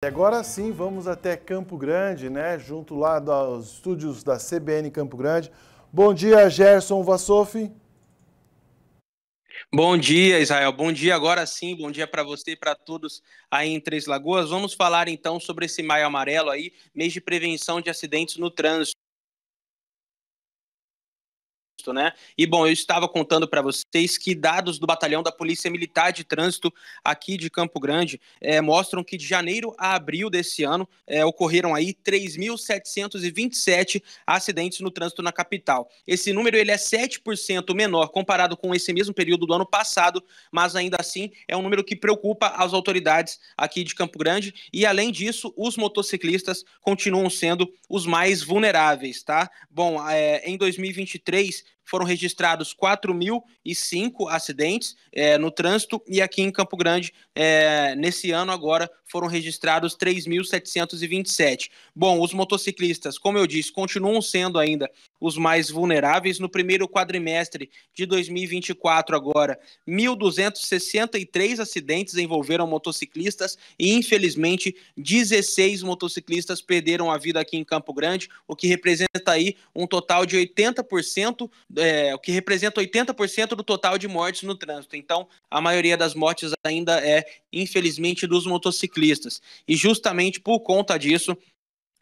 E agora sim, vamos até Campo Grande, né? Junto lá dos estúdios da CBN Campo Grande. Bom dia, Gerson Vassofi. Bom dia, Israel. Bom dia agora sim. Bom dia para você e para todos aí em Três Lagoas. Vamos falar então sobre esse maio amarelo aí, mês de prevenção de acidentes no trânsito trânsito, né? E bom, eu estava contando para vocês que dados do batalhão da Polícia Militar de Trânsito aqui de Campo Grande é, mostram que de janeiro a abril desse ano é, ocorreram aí 3.727 acidentes no trânsito na capital. Esse número ele é 7% menor comparado com esse mesmo período do ano passado, mas ainda assim é um número que preocupa as autoridades aqui de Campo Grande e além disso, os motociclistas continuam sendo os mais vulneráveis, tá? Bom, é, em 2023 foram registrados 4.005 acidentes é, no trânsito e aqui em Campo Grande, é, nesse ano agora, foram registrados 3.727. Bom, os motociclistas, como eu disse, continuam sendo ainda os mais vulneráveis no primeiro quadrimestre de 2024 agora. 1.263 acidentes envolveram motociclistas e, infelizmente, 16 motociclistas perderam a vida aqui em Campo Grande, o que representa aí um total de 80%, é, o que representa 80% do total de mortes no trânsito. Então, a maioria das mortes ainda é, infelizmente, dos motociclistas. E justamente por conta disso,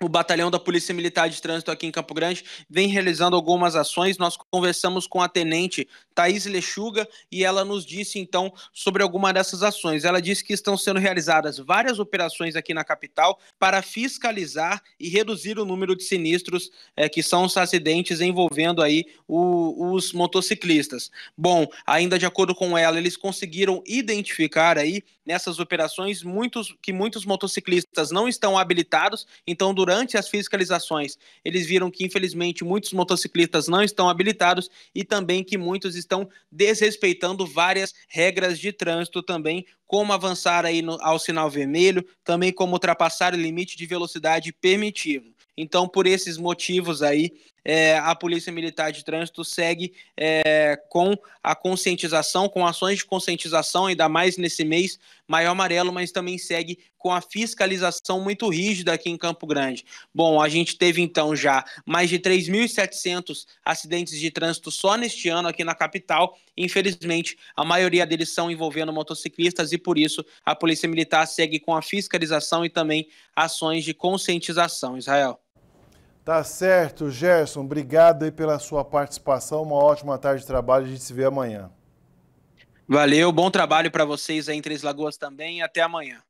o Batalhão da Polícia Militar de Trânsito aqui em Campo Grande vem realizando algumas ações. Nós conversamos com a tenente Thaís Lechuga e ela nos disse então sobre alguma dessas ações. Ela disse que estão sendo realizadas várias operações aqui na capital para fiscalizar e reduzir o número de sinistros é, que são os acidentes envolvendo aí o, os motociclistas. Bom, ainda de acordo com ela, eles conseguiram identificar aí nessas operações muitos que muitos motociclistas não estão habilitados, então durante durante as fiscalizações, eles viram que, infelizmente, muitos motociclistas não estão habilitados e também que muitos estão desrespeitando várias regras de trânsito também, como avançar aí no, ao sinal vermelho, também como ultrapassar o limite de velocidade permitido. Então, por esses motivos aí, é, a Polícia Militar de Trânsito segue é, com a conscientização, com ações de conscientização, ainda mais nesse mês, maior amarelo, mas também segue com a fiscalização muito rígida aqui em Campo Grande. Bom, a gente teve então já mais de 3.700 acidentes de trânsito só neste ano aqui na capital. Infelizmente, a maioria deles são envolvendo motociclistas e por isso a Polícia Militar segue com a fiscalização e também ações de conscientização. Israel. Tá certo, Gerson. Obrigado aí pela sua participação. Uma ótima tarde de trabalho. A gente se vê amanhã. Valeu, bom trabalho para vocês aí em Três Lagoas também. Até amanhã.